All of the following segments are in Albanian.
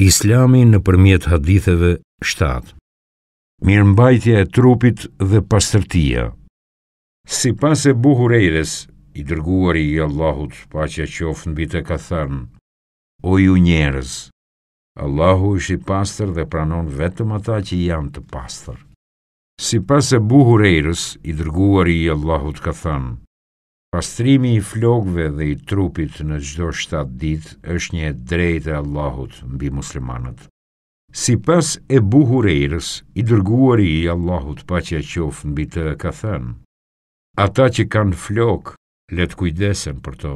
Islami në përmjet haditheve 7. Mirëmbajtja e trupit dhe pastërtia. Si pas e buhurejres, i dërguari i Allahut, pa që qofë në bitë e ka thërnë, o ju njerës, Allahu është i pastër dhe pranon vetëm ata që janë të pastër. Si pas e buhurejres, i dërguari i Allahut ka thënë, Pastrimi i flokve dhe i trupit në gjdo 7 dit është një drejt e Allahut mbi muslimanët. Si pas e buhurejrës, i dërguari i Allahut pa që e qofë në bitë e ata që kanë flok, letë kujdesen për to.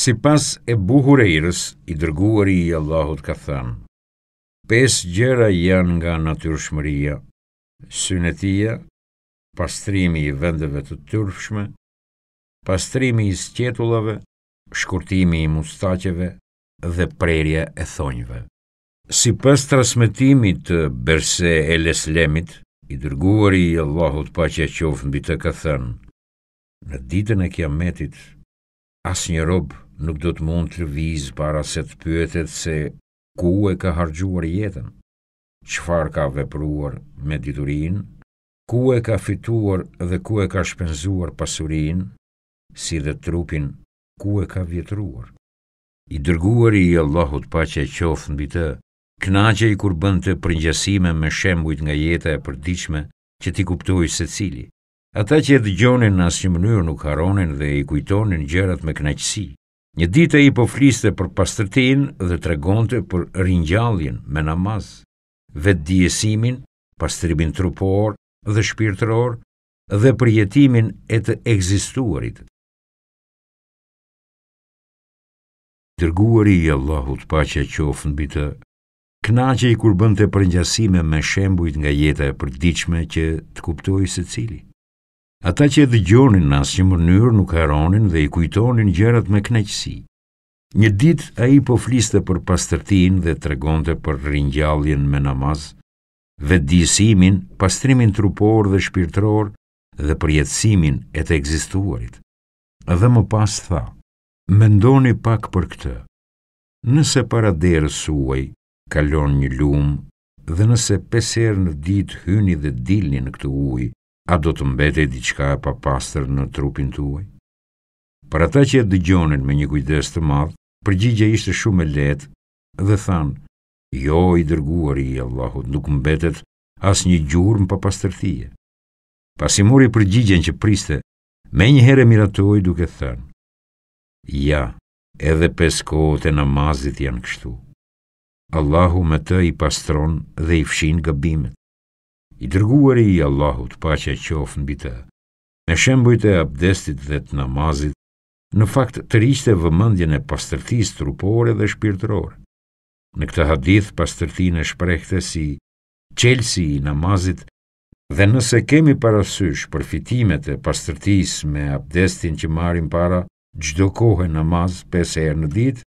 Si pas e buhurejrës, i dërguari i Allahut ka thënë. pes gjera janë nga natyrshmëria, synetia, pastrimi i vendeve të tërfshme, pastrimi i sqetullave, shkurtimi i mustaqeve dhe prerja e thonjve. Si pas transmitimit të berse e leslemit, i dërguari i Allahut pa që qofë mbi të këthën, në ditën e kiametit, as një robë nuk do të mund të lëviz para se të pyetet se ku e ka hargjuar jetën, qëfar ka vepruar me diturin, ku e ka fituar dhe ku e ka shpenzuar pasurin, si dhe trupin ku e ka vjetruar. I dërguar i Allahut pa që e qofë në bitë, knaqe i kur bënd të përngjasime me shembujt nga jeta e përdiqme që ti kuptoj se cili. Ata që e dëgjonin në asë një mënyrë nuk haronin dhe i kujtonin gjerat me knaqësi. Një dita i po fliste për pastërtin dhe tregonte për rinjallin me namaz, vetë diesimin, pastribin trupor dhe shpirtëror dhe përjetimin e të egzistuarit. Dërguari i Allahut paqja qof mbi të. Kënaqje i kur bënte përngjasime me shembujt nga jeta e përditshme që të kuptoi secili. Ata që edhe dëgjonin në asnjë mënyrë nuk haronin dhe i kujtonin gjërat me kënaqësi. Një dit a i po fliste për pastërtin dhe tregonte për rinjalljen me namaz, vedisimin, pastrimin trupor dhe shpirtror dhe përjetësimin e të egzistuarit. Dhe më pas tha, Mendoni pak për këtë. Nëse para derës suaj kalon një lum dhe nëse peser në ditë hyni dhe dilni në këtë ujë, a do të mbetej diçka e papastër në trupin tuaj? Për ata që e dëgjonin me një kujdes të madh, përgjigja ishte shumë e lehtë dhe than: "Jo, i dërguari i Allahut, nuk mbetet asnjë gjurmë pa pastërtie." Pasi mori përgjigjen që priste, me një herë miratoj duke thënë, Ja, edhe pes kohët e namazit janë kështu. Allahu me të i pastron dhe i fshin gabimet. I dërguar i Allahut pa që e qofën bitë, Me shembojt e abdestit dhe të namazit, në fakt të rishte vëmëndjen e pastërtis trupore dhe shpirtërore. Në këtë hadith pastërtin e shprekhte si qelsi i namazit dhe nëse kemi parasysh përfitimet e pastërtis me abdestin që marim para, gjdo kohë namaz 5 herë në ditë,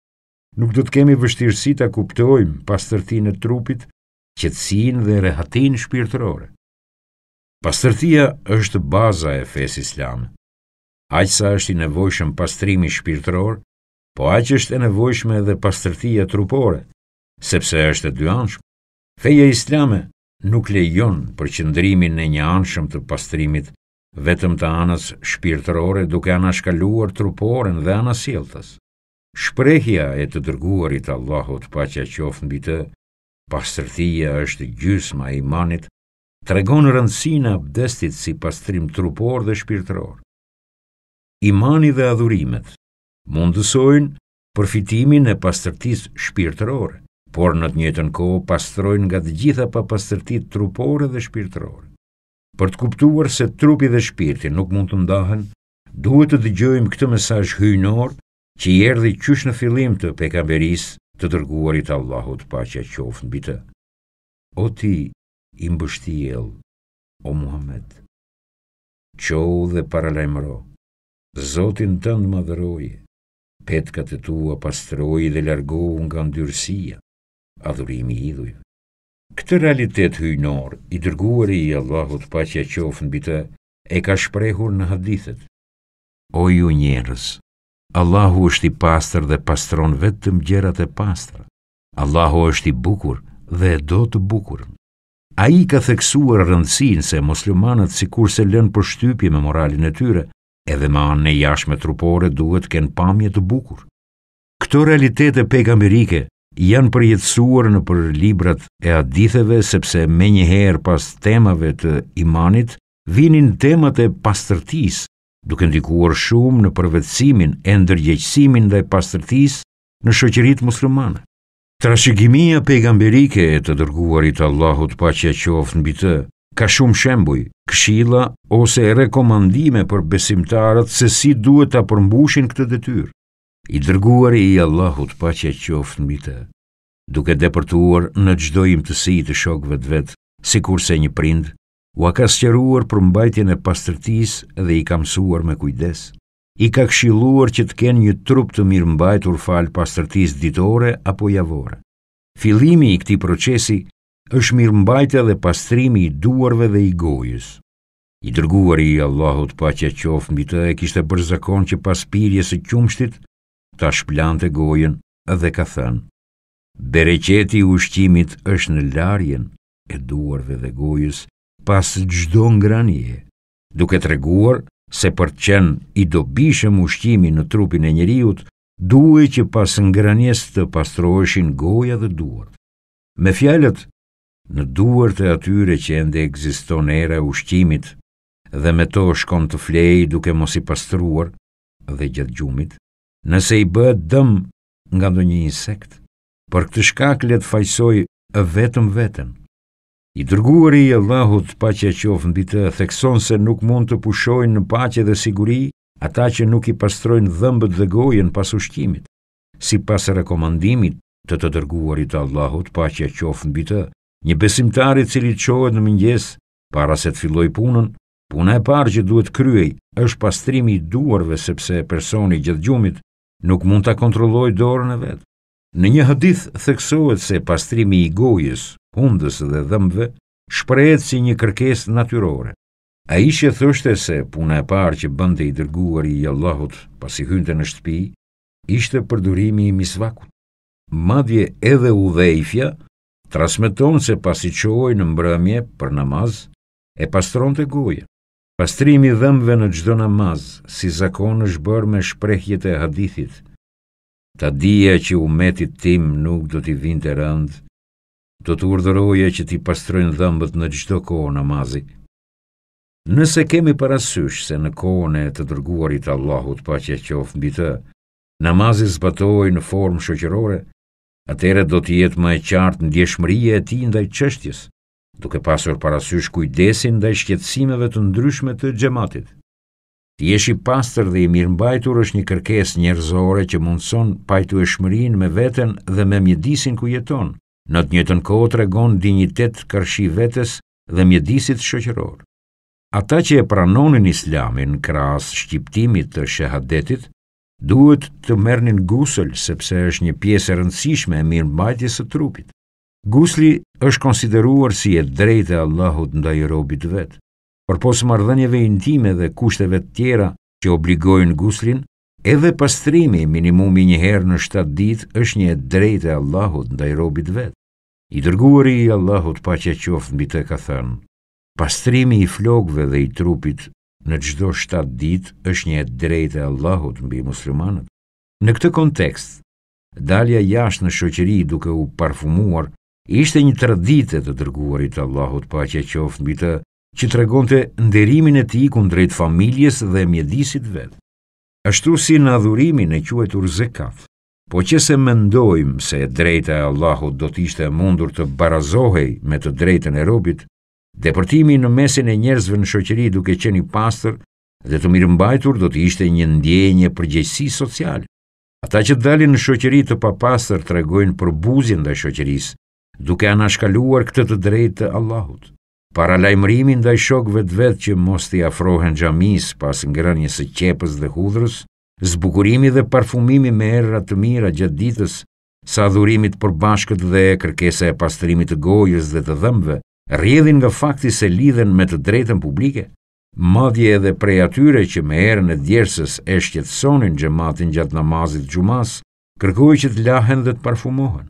nuk do të kemi vështirësi ta kuptojmë pastërtinë e trupit, qetësinë dhe rehatin shpirtërore. Pastërtia është baza e fes islam. Aqësa është i nevojshëm pastrimi shpirtëror, po aq është e nevojshme edhe pastërtia trupore, sepse është e dy anshme. Feja islame nuk lejon për qëndrimin në një anshëm të pastrimit vetëm të anës shpirtërore duke anashkaluar truporen dhe anasiltës. Shprejhja e të dërguarit Allahot pa që a qofën bitë, pastërtia është gjysma e imanit, të regonë rëndësina abdestit si pastrim trupor dhe shpirtëror. Imani dhe adhurimet mundësojnë përfitimin e pastërtis shpirtëror, por në të njëtën kohë pastrojnë nga të gjitha pa pastërtit trupore dhe shpirtëror. Për të kuptuar se trupi dhe shpirti nuk mund të ndahen, duhet të dëgjojmë këtë mesazh hyjnor që i erdhi qysh në fillim të pejgamberisë të dërguarit Allahut paqja qoftë mbi të. O ti i mbështjell, o Muhammed, qohë dhe paralajmëro. Zotin tënd madhëroje, petkat e tua pastroi dhe largohu nga ndyrësia, adhurimi i Këtë realitet hyjnor, i dërguar i Allahut pa që qofë në bitë, e ka shprehur në hadithet. O ju njerës, Allahu është i pastër dhe pastron vetëm gjerat e pastra. Allahu është i bukur dhe do të bukur. A i ka theksuar rëndësin se muslimanët si kur se lënë për shtypje me moralin e tyre, edhe ma në jashme trupore duhet kënë pamje të bukur. Këto realitete pegamerike janë përjetësuar në për librat e aditheve, sepse me njëherë pas temave të imanit, vinin temat e pastërtis, duke ndikuar shumë në përvecimin e ndërgjeqësimin dhe pastërtis në shoqërit muslimane. Trashëgimia pejgamberike e të dërguarit Allahut pa që qofë në bitë, ka shumë shembuj, këshila ose rekomandime për besimtarët se si duhet të përmbushin këtë detyrë i dërguar i Allahut pa që e qoftë në bita, duke depërtuar në gjdo im të si të shokve të vetë, si kurse një prind, u a ka sëqeruar për mbajtjen e pastërtis dhe i kamësuar me kujdes, i ka këshiluar që të kenë një trup të mirë ur falë pastërtis ditore apo javore. Filimi i këti procesi është mirë mbajtja dhe pastrimi i duarve dhe i gojës. I dërguar i Allahut pa që qofë mbi të e kishtë bërë zakon që pas pirje së qumshtit, ta shplante gojen dhe ka thënë, Bereqeti ushqimit është në larjen e duarve dhe gojës pas gjdo ngranje, duke të reguar se për qenë i dobishëm ushqimi në trupin e njeriut, duhe që pas ngranjes të pastroheshin goja dhe duart. Me fjalet, në duart e atyre që ende egziston era ushqimit dhe me to shkon të flej duke mos i pastruar dhe gjatë gjumit, nëse i bëhet dëm nga ndonjë insekt, për këtë shkak le të fajsoj vetëm veten. I dërguari i Allahut paqja qoftë mbi të bitë, thekson se nuk mund të pushojnë në paqe dhe siguri ata që nuk i pastrojnë dhëmbët dhe gojën pas ushqimit, sipas rekomandimit të të dërguarit të Allahut paqja qoftë mbi të. bitë, Një besimtar i cili çohet në mëngjes para se të fillojë punën, puna e parë që duhet kryej është pastrimi i duarve sepse personi gjatë gjumit nuk mund ta kontrolloj dorën e vet. Në një hadith theksohet se pastrimi i gojës, hundës dhe dhëmbëve shprehet si një kërkesë natyrore. ishe thështë thoshte se puna e parë që bënte i dërguari i Allahut pasi hynte në shtëpi ishte përdurimi i misvakut. Madje edhe dhejfja, transmeton se pasi qohoi në mbrëmje për namaz e pastronte gojën. Pastrimi dhëmbëve në çdo namaz, si zakon është bërë me shprehjet e hadithit. Ta dija që umetit tim nuk do t'i e rënd, do t'u urdhëroje që ti pastrojnë dhëmbët në çdo kohë namazi. Nëse kemi parasysh se në kohën e të dërguarit Allahut paqja qof mbi të, namazi zbatohej në formë shoqërore, atëherë do të jetë më e qartë ndjeshmëria e tij ndaj çështjes duke pasur parasysh kujdesin dhe shqetsimeve të ndryshme të gjematit. Të i pastër dhe i mirë mbajtur është një kërkes njerëzore që mundëson pajtu e shmërin me veten dhe me mjedisin ku jeton, në të njëtën kohë të regon dignitet kërshi vetes dhe mjedisit shëqëror. Ata që e pranonin islamin kras shqiptimit të shahadetit, duhet të mërnin gusëll sepse është një piesë rëndësishme e mirë mbajtjes të trupit. Gusli është konsideruar si e drejtë e Allahut ndaj robit vet. Por pas marrëdhënieve intime dhe kushteve të tjera që obligojnë guslin, edhe pastrimi minimumi një herë në 7 ditë është një e drejtë e Allahut ndaj robit vet. I dërguari i Allahut paqja qoftë mbi të ka thënë: Pastrimi i flokëve dhe i trupit në çdo 7 ditë është një e drejtë e Allahut mbi muslimanët. Në këtë kontekst, dalja jashtë në shoqëri duke u parfumuar ishte një tradite të dërguarit Allahut pa që qofë mbi të që të të nderimin e ti kundrejt familjes dhe mjedisit vetë. Ashtu si në adhurimin e quajtur zekat, po që se mendojmë se drejta e Allahut do të ishte mundur të barazohej me të drejten e robit, depërtimi në mesin e njerëzve në shoqëri duke qeni pastor dhe të mirë mbajtur do të ishte një ndjenje përgjegjësi sociale. Ata që dalin në shoqëri të papastër tregojnë për buzin dhe shoqërisë, duke anashkaluar këtë të drejtë të Allahut. Para lajmërimin dhe shokve të vetë që mos të afrohen gjamis pas ngrënjës së qepës dhe hudrës, zbukurimi dhe parfumimi me erra të mira gjatë ditës, sa dhurimit për bashkët dhe kërkesa e pastrimit të gojës dhe të dhëmbëve, rrjedhin nga fakti se lidhen me të drejtën publike, madje edhe prej atyre që me erën e djersës e shqetsonin gjematin gjatë namazit gjumas, kërkoj që të lahen dhe të parfumohen.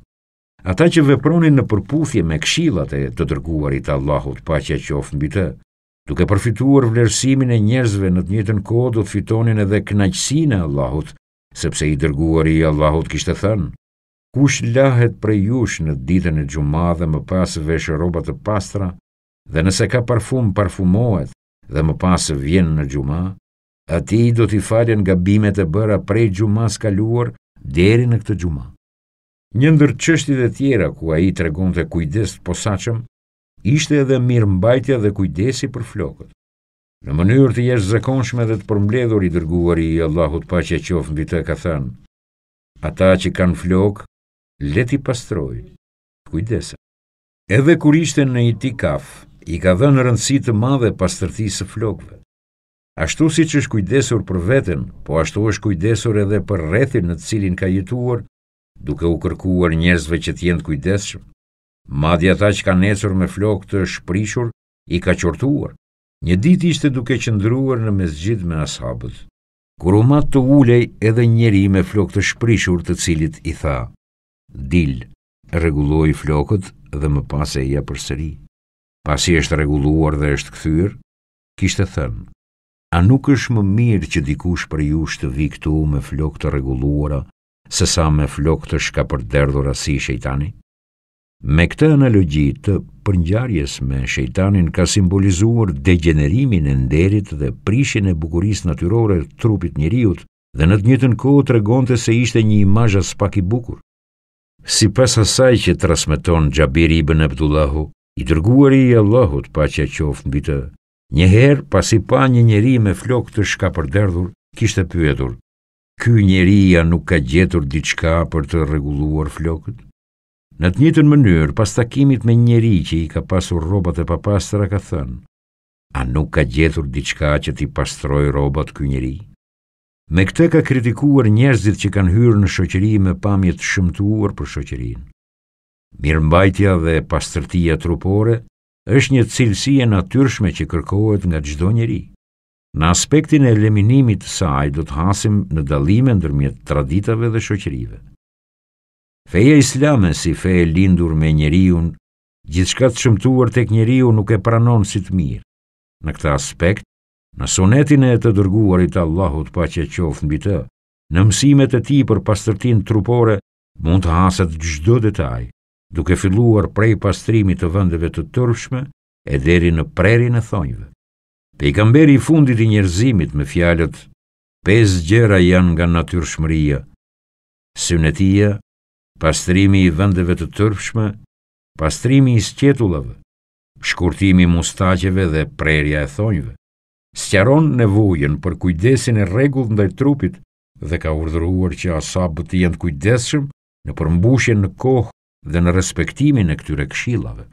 Ata që vepronin në përputhje me këshillat e të dërguarit Allahut paqja qof mbi të, duke përfituar vlerësimin e njerëzve në të njëjtën kohë do të fitonin edhe kënaqësinë e Allahut, sepse i dërguari i Allahut kishte thënë: Kush lahet prej jush në ditën e dhe më pas vesh rroba të pastra, dhe nëse ka parfum parfumohet dhe më pas vjen në xhuma, atij do t'i falen gabimet e bëra prej xhumas kaluar deri në këtë xhumah. Një ndër qështit e tjera ku a i të regun të kujdes të posaqëm, ishte edhe mirë mbajtja dhe kujdesi për flokët. Në mënyrë të jeshtë zekonshme dhe të përmbledhur i dërguar i Allahut pa që qofë mbi të ka thënë, ata që kanë flokë, leti pastroj, kujdesa. Edhe kur ishte në i ti kafë, i ka dhe në rëndësi të madhe pastërti së flokëve. Ashtu si që është kujdesur për veten, po ashtu është kujdesur edhe për rethin në cilin ka jetuar, duke u kërkuar njerëzve që të jenë Madhja kujdesshëm. Madje ata që kanë ecur me flokë të shprishur i ka qortuar. Një ditë ishte duke qëndruar në mesgjit me ashabët. Kur u matë të ulej edhe njëri me flokë të shprishur, të cilit i tha: "Dil, rregulloi flokët dhe më pas e ia përsëri." Pasi është rregulluar dhe është kthyr, kishte thënë: "A nuk është më mirë që dikush për ju të vi këtu me flokë të rregulluara?" se sa me flok të shka për derdhura si shejtani? Me këtë analogji të përngjarjes me shejtanin ka simbolizuar degenerimin e nderit dhe prishin e bukuris natyrore trupit njëriut dhe në të njëtën kohë të regonte se ishte një imajas pak i bukur. Si pas asaj që trasmeton Gjabir ibn Abdullahu, i dërguari i Allahut pa që qoftë në bitë, njëherë pasi pa një njeri me flok të shka përderdhur, kishte pyetur, Ky njeri nuk ka gjetur diçka për të rregulluar flokët. Në të njëjtën mënyrë, pas takimit me njëri që i ka pasur rrobat e papastra, ka thënë: "A nuk ka gjetur diçka që t'i pastroj rrobat ky njeri?" Me këtë ka kritikuar njerëzit që kanë hyrë në shoqëri me pamje të shëmtuar për shoqërinë. Mirëmbajtja dhe pastërtia trupore është një cilësi e natyrshme që kërkohet nga çdo njeri. Në aspektin e eliminimit të saj do të hasim në dallime ndërmjet traditave dhe shoqërive. Feja islame si fe e lindur me njeriu, gjithçka e shëmtuar tek njeriu nuk e pranon si të mirë. Në këtë aspekt, në sunetin e të dërguarit Allahut paqja qoftë mbi të, në mësimet e tij për pastërtinë trupore mund të haset çdo detaj, duke filluar prej pastrimit të vendeve të turpshme e deri në prerin e thonjve. Pe i fundit i njerëzimit me fjalët pesë gjëra janë nga natyrshmëria: synetia, pastrimi i vendeve të tërpshme, pastrimi i sqetullave, shkurtimi i mustaqeve dhe prerja e thonjve. Sqaron nevojën për kujdesin e rregullt ndaj trupit dhe ka urdhëruar që asabët të jenë kujdesshëm në përmbushjen në kohë dhe në respektimin e këtyre këshillave.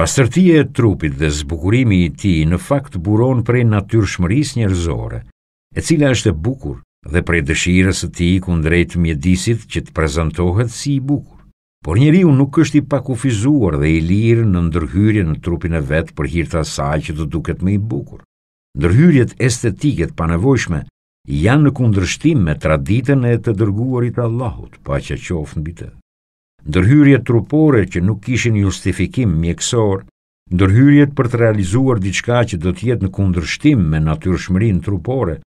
Pastërtia e trupit dhe zbukurimi i tij në fakt buron prej natyrshmërisë njerëzore, e cila është e bukur dhe prej dëshirës së tij kundrejt mjedisit që të prezantohet si i bukur. Por njeriu nuk është i pakufizuar dhe i lirë në ndërhyrje në trupin e vet për hir të asaj që të duket më i bukur. Ndërhyrjet estetike të panevojshme janë në kundërshtim me traditën e të dërguarit Allahut, paqja qoftë mbi të ndërhyrje trupore që nuk kishin justifikim mjekësor, ndërhyrje për të realizuar diçka që do të jetë në kundërshtim me natyrshmërinë trupore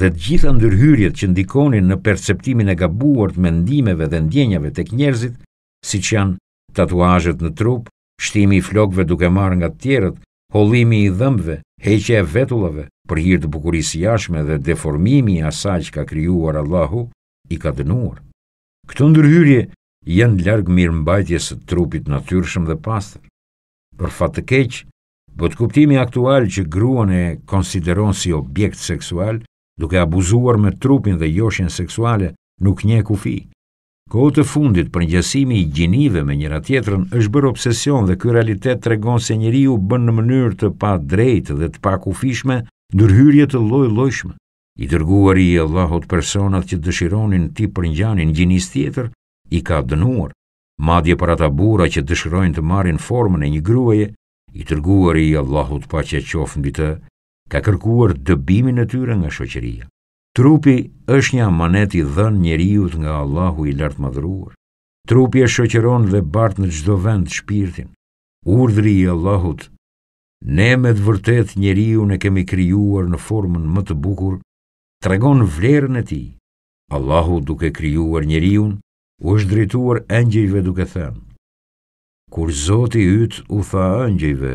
dhe të gjitha ndërhyrjet që ndikonin në perceptimin e gabuar të mendimeve dhe ndjenjave tek njerëzit, siç janë tatuazhet në trup, shtimi i flokëve duke marrë nga të tjerët, hollimi i dhëmbëve, heqja e vetullave për hir të bukurisë jashme dhe deformimi i asaj që ka krijuar Allahu i ka dënuar. Këto ndërhyrje janë largë mirë mbajtjes të trupit natyrshëm dhe pasër. Për fatë të keqë, bëtë kuptimi aktual që gruan e konsideron si objekt seksual, duke abuzuar me trupin dhe joshen seksuale, nuk nje kufi. Kohë të fundit për njësimi i gjinive me njëra tjetërën është bërë obsesion dhe kërë realitet të regon se njëri u bënë në mënyrë të pa drejtë dhe të pa kufishme nërhyrje të loj lojshme. I tërguar i Allahot personat që dëshironin ti për njanin gjinis tjetër, i ka dënuar, madje për ata bura që dëshirojnë të marrin formën e një gruaje, i tërguar i Allahut pa që qofë në bitë, ka kërkuar dëbimin e tyre nga shoqëria. Trupi është një amanet i dhën njeriut nga Allahu i lartë madhruar. Trupi e shoqëron dhe bartë në gjdo vend shpirtin. Urdhri i Allahut, ne me dë vërtet njeriu në kemi kryuar në formën më të bukur, tregon vlerën e ti. Allahu duke kryuar njeriun, u është drituar engjejve duke thënë, Kur Zoti ytë u tha engjejve,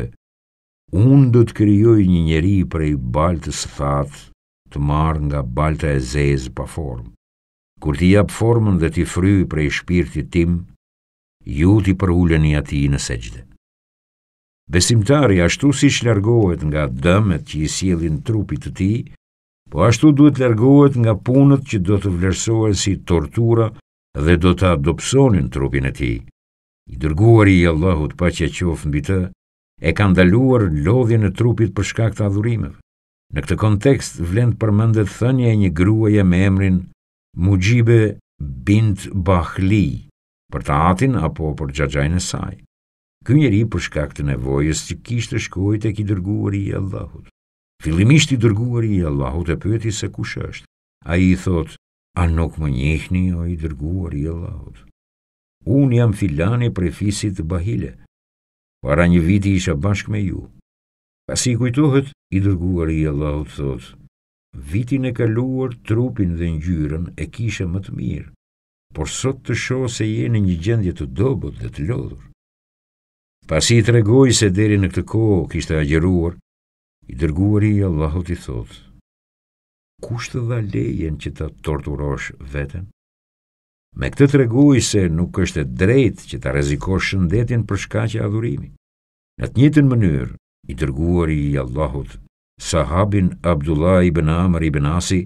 unë do të kryoj një njeri prej baltës fat, të marë nga balta e zezë pa formë. Kur ti japë formën dhe ti fryj prej shpirtit tim, ju ti përullën i ati në seqde. Besimtari ashtu si shlargohet nga dëmet që i sielin trupit të ti, po ashtu duhet largohet nga punët që do të vlerësohen si tortura dhe do të adopsonin trupin e ti. I dërguari i Allahut pa që qofë mbi të, e ka ndaluar lodhje në trupit për shkak të adhurimeve. Në këtë kontekst vlend përmendet thënia e një gruaje me emrin Mujibe bint Bahli për të atin apo për xhaxhain e saj. Ky njeri për shkak të nevojës që kishtë shkojt e ki dërguari i Allahut. Filimisht i dërguari i Allahut e pyeti se kush është. A i thotë, a nuk më njëhni o i dërguar i Allahut. Unë jam filani pre fisit bahile, para një viti isha bashk me ju. Pas i kujtohet, i dërguar i Allahut thot, vitin e kaluar trupin dhe njyren e kisha më të mirë, por sot të sho se jeni një gjendje të dobot dhe të lodhur. Pas i tregoj se deri në këtë kohë kishtë agjeruar, i dërguar i Allahut i thotë, kusht të dha lejen që të torturosh veten? Me këtë të regoj se nuk është e drejt që të reziko shëndetin për shka që adhurimi. Në të njëtën mënyrë, i dërguar i Allahut, sahabin Abdullah ibn Amr ibn Asi,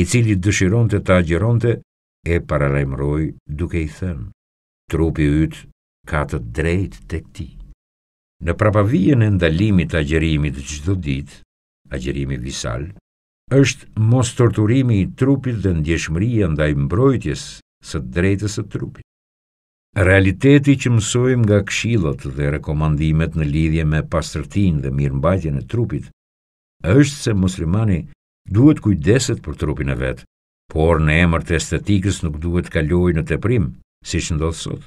i cili dëshiron të ta agjeronte, e paralajmëroj duke i thënë, trupi ytë ka të drejt të këti. Në prapavijën e ndalimit agjerimit të gjithë dit, agjerimi visal, është mos torturimi i trupit dhe ndjeshmëria ndaj mbrojtjes së drejtës së trupit. Realiteti që mësojmë nga këshillat dhe rekomandimet në lidhje me pastërtinë dhe mirëmbajtjen e trupit është se muslimani duhet kujdeset për trupin e vet, por në emër të estetikës nuk duhet kalojë në teprim, siç ndodh sot.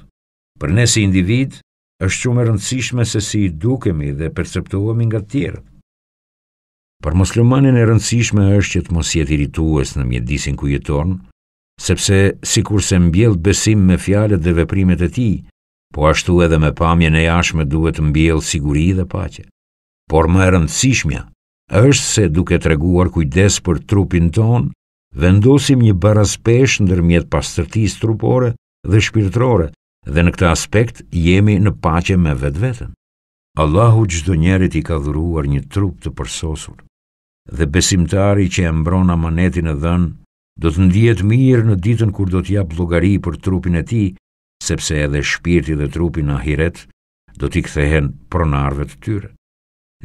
Për ne si individ është shumë e rëndësishme se si i dukemi dhe perceptohemi nga të tjerët. Për muslimanin e rëndësishme është që të mos jetë irritues në mjedisin ku jeton, sepse kur se mbjell besim me fjalët dhe veprimet e tij, po ashtu edhe me pamjen e jashtme duhet të mbjell siguri dhe paqe. Por më e rëndësishmja është se duke treguar kujdes për trupin ton, vendosim një baraz në ndërmjet pastërtisë trupore dhe shpirtërore, dhe në këtë aspekt jemi në paqe me vetveten. Allahu çdo njeri i ka dhuruar një trup të përsosur dhe besimtari që e mbrona manetin e dhenë, do të ndijet mirë në ditën kur do t'ja llogari për trupin e ti, sepse edhe shpirti dhe trupin a hiret do t'i kthehen pronarve të tyre.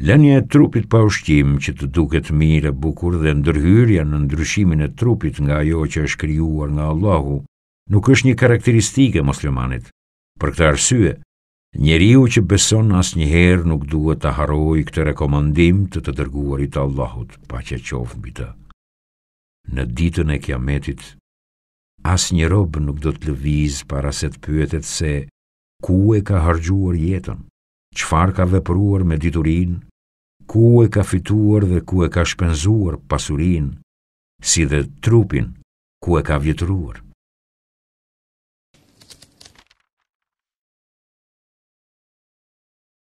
Lenje e trupit pa ushqim që të duket mirë e bukur dhe ndërhyrja në ndryshimin e trupit nga jo që është kryuar nga Allahu nuk është një karakteristike Moslemanit. Për këta arsye, Njeriu që beson as njëherë nuk duhet të haroj këtë rekomandim të të dërguarit Allahut, pa që mbi të. Në ditën e kiametit, as një robë nuk do të lëviz para se të pyetet se ku e ka hargjuar jetën, çfarë ka vepruar me diturin, ku e ka fituar dhe ku e ka shpenzuar pasurin, si dhe trupin ku e ka vjetruar.